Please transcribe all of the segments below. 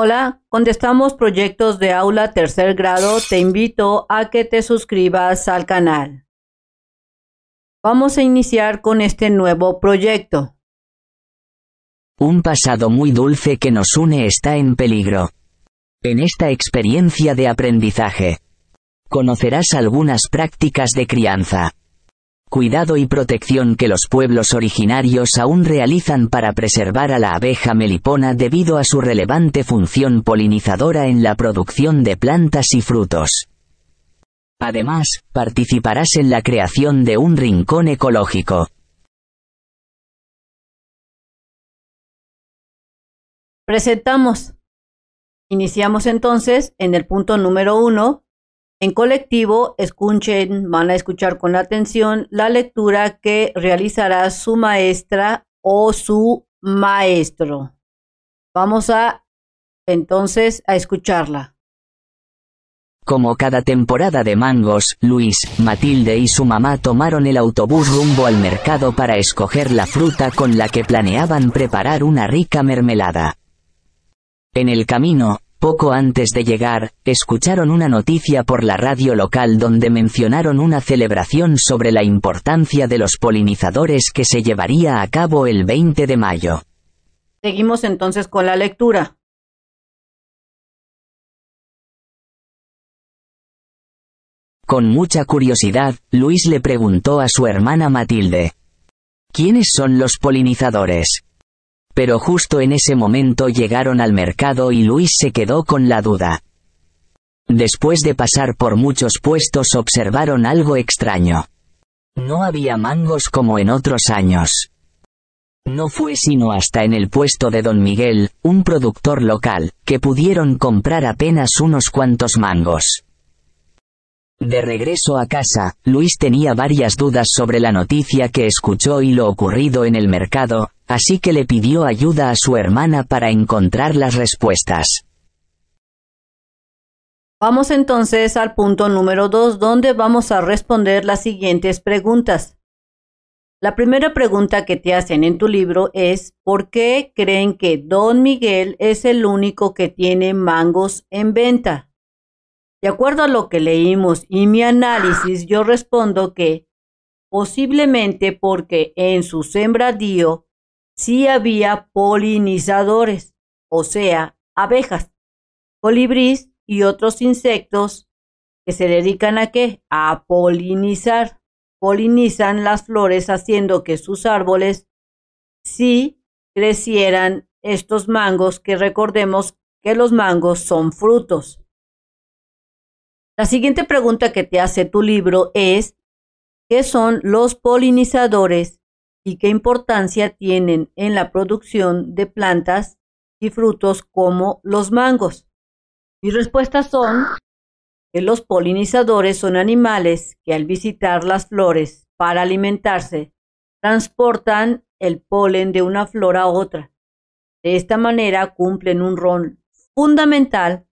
Hola, contestamos proyectos de aula tercer grado. Te invito a que te suscribas al canal. Vamos a iniciar con este nuevo proyecto. Un pasado muy dulce que nos une está en peligro. En esta experiencia de aprendizaje, conocerás algunas prácticas de crianza cuidado y protección que los pueblos originarios aún realizan para preservar a la abeja melipona debido a su relevante función polinizadora en la producción de plantas y frutos. Además, participarás en la creación de un rincón ecológico. Presentamos. Iniciamos entonces en el punto número 1 en colectivo, escuchen, van a escuchar con atención la lectura que realizará su maestra o su maestro. Vamos a entonces a escucharla. Como cada temporada de mangos, Luis, Matilde y su mamá tomaron el autobús rumbo al mercado para escoger la fruta con la que planeaban preparar una rica mermelada. En el camino, poco antes de llegar, escucharon una noticia por la radio local donde mencionaron una celebración sobre la importancia de los polinizadores que se llevaría a cabo el 20 de mayo. Seguimos entonces con la lectura. Con mucha curiosidad, Luis le preguntó a su hermana Matilde. ¿Quiénes son los polinizadores? Pero justo en ese momento llegaron al mercado y Luis se quedó con la duda. Después de pasar por muchos puestos observaron algo extraño. No había mangos como en otros años. No fue sino hasta en el puesto de don Miguel, un productor local, que pudieron comprar apenas unos cuantos mangos. De regreso a casa, Luis tenía varias dudas sobre la noticia que escuchó y lo ocurrido en el mercado, así que le pidió ayuda a su hermana para encontrar las respuestas. Vamos entonces al punto número 2, donde vamos a responder las siguientes preguntas. La primera pregunta que te hacen en tu libro es, ¿por qué creen que Don Miguel es el único que tiene mangos en venta? De acuerdo a lo que leímos y mi análisis, yo respondo que posiblemente porque en su sembradío si había polinizadores, o sea, abejas, colibrís y otros insectos que se dedican a qué? A polinizar. Polinizan las flores haciendo que sus árboles sí crecieran estos mangos que recordemos que los mangos son frutos. La siguiente pregunta que te hace tu libro es, ¿qué son los polinizadores y qué importancia tienen en la producción de plantas y frutos como los mangos. Mis respuestas son que los polinizadores son animales que al visitar las flores para alimentarse transportan el polen de una flor a otra. De esta manera cumplen un rol fundamental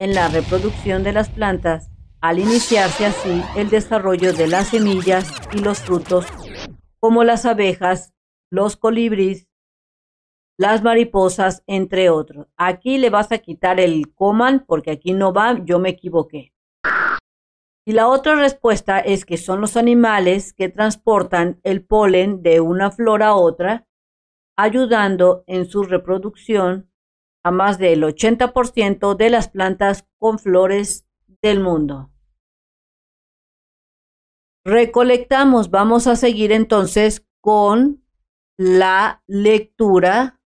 en la reproducción de las plantas al iniciarse así el desarrollo de las semillas y los frutos como las abejas, los colibríes, las mariposas, entre otros. Aquí le vas a quitar el coman porque aquí no va, yo me equivoqué. Y la otra respuesta es que son los animales que transportan el polen de una flor a otra, ayudando en su reproducción a más del 80% de las plantas con flores del mundo. Recolectamos, vamos a seguir entonces con la lectura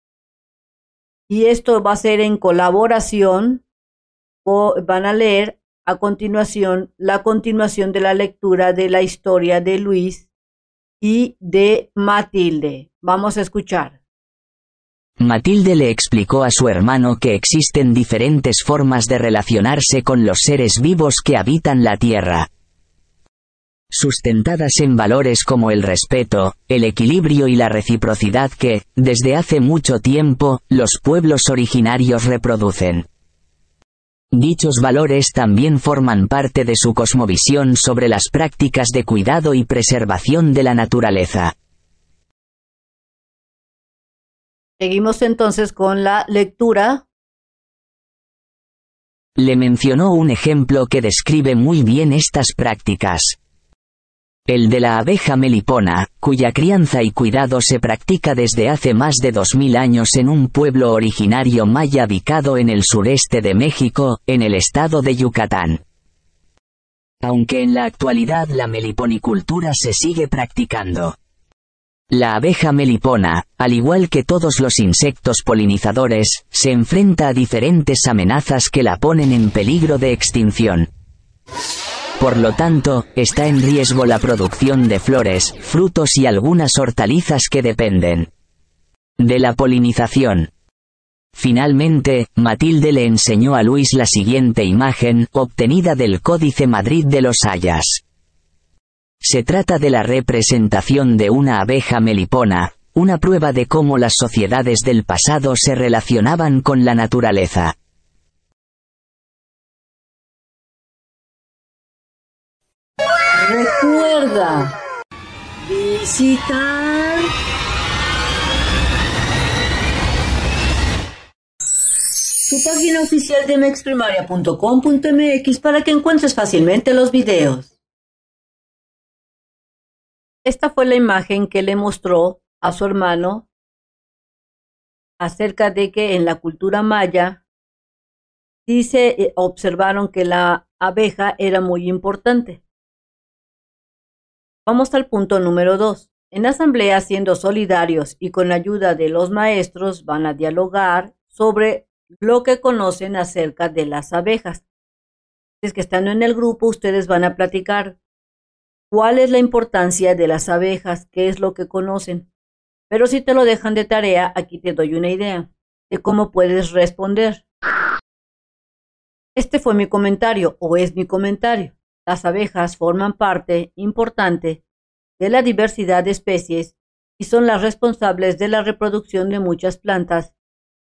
y esto va a ser en colaboración o van a leer a continuación la continuación de la lectura de la historia de Luis y de Matilde. Vamos a escuchar. Matilde le explicó a su hermano que existen diferentes formas de relacionarse con los seres vivos que habitan la Tierra sustentadas en valores como el respeto, el equilibrio y la reciprocidad que, desde hace mucho tiempo, los pueblos originarios reproducen. Dichos valores también forman parte de su cosmovisión sobre las prácticas de cuidado y preservación de la naturaleza. Seguimos entonces con la lectura. Le mencionó un ejemplo que describe muy bien estas prácticas. El de la abeja melipona, cuya crianza y cuidado se practica desde hace más de 2000 años en un pueblo originario maya ubicado en el sureste de México, en el estado de Yucatán. Aunque en la actualidad la meliponicultura se sigue practicando. La abeja melipona, al igual que todos los insectos polinizadores, se enfrenta a diferentes amenazas que la ponen en peligro de extinción. Por lo tanto, está en riesgo la producción de flores, frutos y algunas hortalizas que dependen de la polinización. Finalmente, Matilde le enseñó a Luis la siguiente imagen, obtenida del Códice Madrid de los Hayas. Se trata de la representación de una abeja melipona, una prueba de cómo las sociedades del pasado se relacionaban con la naturaleza. Recuerda visitar su página oficial de mexprimaria.com.mx para que encuentres fácilmente los videos. Esta fue la imagen que le mostró a su hermano acerca de que en la cultura maya dice eh, observaron que la abeja era muy importante. Vamos al punto número 2. En la asamblea, siendo solidarios y con la ayuda de los maestros, van a dialogar sobre lo que conocen acerca de las abejas. Es que estando en el grupo, ustedes van a platicar cuál es la importancia de las abejas, qué es lo que conocen. Pero si te lo dejan de tarea, aquí te doy una idea de cómo puedes responder. Este fue mi comentario o es mi comentario. Las abejas forman parte importante de la diversidad de especies y son las responsables de la reproducción de muchas plantas,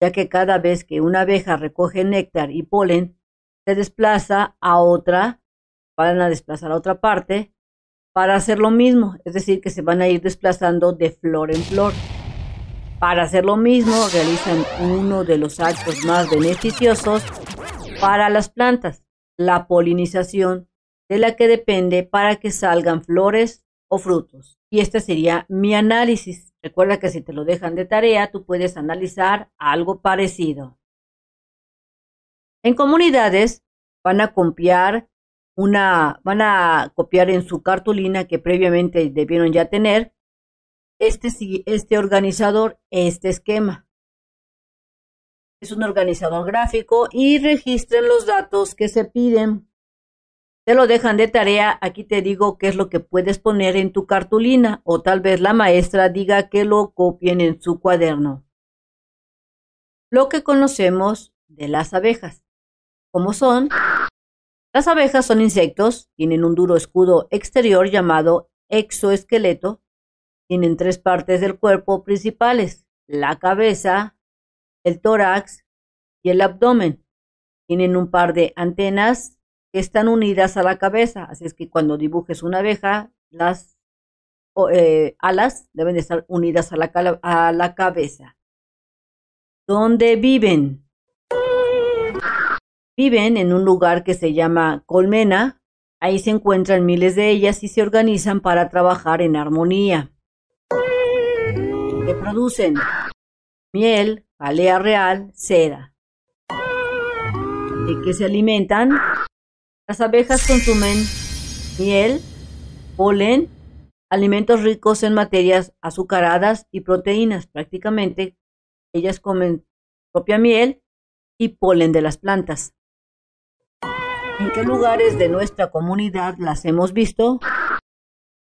ya que cada vez que una abeja recoge néctar y polen, se desplaza a otra, van a desplazar a otra parte, para hacer lo mismo, es decir, que se van a ir desplazando de flor en flor. Para hacer lo mismo, realizan uno de los actos más beneficiosos para las plantas, la polinización, de la que depende para que salgan flores o frutos. Y este sería mi análisis. Recuerda que si te lo dejan de tarea, tú puedes analizar algo parecido. En comunidades van a copiar una, van a copiar en su cartulina que previamente debieron ya tener este, este organizador, este esquema. Es un organizador gráfico y registren los datos que se piden lo dejan de tarea, aquí te digo qué es lo que puedes poner en tu cartulina o tal vez la maestra diga que lo copien en su cuaderno. Lo que conocemos de las abejas. ¿Cómo son? Las abejas son insectos, tienen un duro escudo exterior llamado exoesqueleto, tienen tres partes del cuerpo principales, la cabeza, el tórax y el abdomen. Tienen un par de antenas están unidas a la cabeza, así es que cuando dibujes una abeja, las eh, alas deben estar unidas a la, cabeza. ¿Dónde viven? Viven en un lugar que se llama colmena. Ahí se encuentran miles de ellas y se organizan para trabajar en armonía. ¿Qué producen miel, alea real, seda. ¿De qué se alimentan? Las abejas consumen miel, polen, alimentos ricos en materias azucaradas y proteínas. Prácticamente ellas comen propia miel y polen de las plantas. ¿En qué lugares de nuestra comunidad las hemos visto?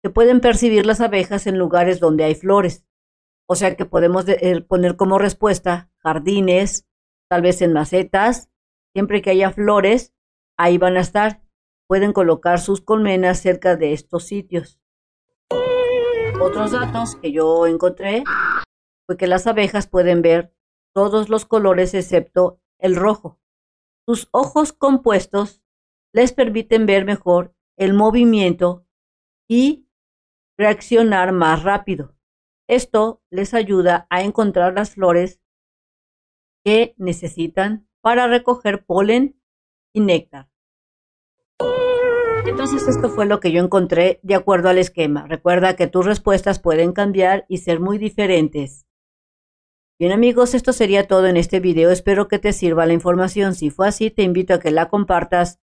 Se pueden percibir las abejas en lugares donde hay flores. O sea que podemos eh, poner como respuesta jardines, tal vez en macetas, siempre que haya flores, Ahí van a estar. Pueden colocar sus colmenas cerca de estos sitios. Otros datos que yo encontré fue que las abejas pueden ver todos los colores excepto el rojo. Sus ojos compuestos les permiten ver mejor el movimiento y reaccionar más rápido. Esto les ayuda a encontrar las flores que necesitan para recoger polen y néctar. Entonces esto fue lo que yo encontré de acuerdo al esquema. Recuerda que tus respuestas pueden cambiar y ser muy diferentes. Bien amigos, esto sería todo en este video. Espero que te sirva la información. Si fue así, te invito a que la compartas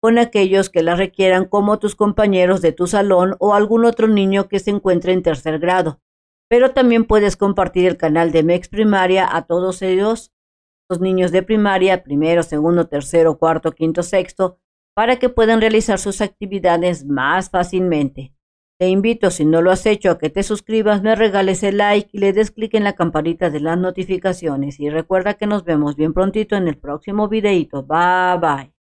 con aquellos que la requieran como tus compañeros de tu salón o algún otro niño que se encuentre en tercer grado. Pero también puedes compartir el canal de Mex Primaria a todos ellos los niños de primaria, primero, segundo, tercero, cuarto, quinto, sexto, para que puedan realizar sus actividades más fácilmente. Te invito, si no lo has hecho, a que te suscribas, me regales el like y le des clic en la campanita de las notificaciones. Y recuerda que nos vemos bien prontito en el próximo videito. Bye bye.